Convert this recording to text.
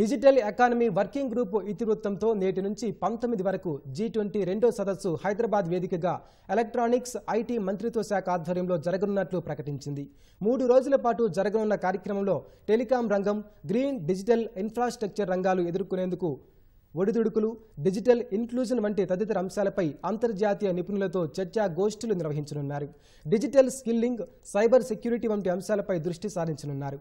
digital economy working group ఇతివృత్తంతో నేటి నుంచి పంతొమ్మిది వరకు జీ ట్వంటీ రెండో సదస్సు హైదరాబాద్ వేదికగా ఎలక్ట్రానిక్స్ ఐటీ మంత్రిత్వ శాఖ ఆధ్వర్యంలో జరగనున్నట్లు ప్రకటించింది మూడు రోజుల పాటు జరగనున్న కార్యక్రమంలో టెలికాం రంగం గ్రీన్ డిజిటల్ ఇన్ఫ్రాస్ట్రక్చర్ రంగాలు ఎదుర్కొనేందుకు ఒడిదుడుకులు డిజిటల్ ఇన్క్లూజన్ వంటి తదితర అంశాలపై అంతర్జాతీయ నిపుణులతో చర్చా గోష్ఠులు నిర్వహించనున్నారు డిజిటల్ స్కిల్లింగ్ సైబర్ సెక్యూరిటీ వంటి అంశాలపై దృష్టి సారించనున్నారు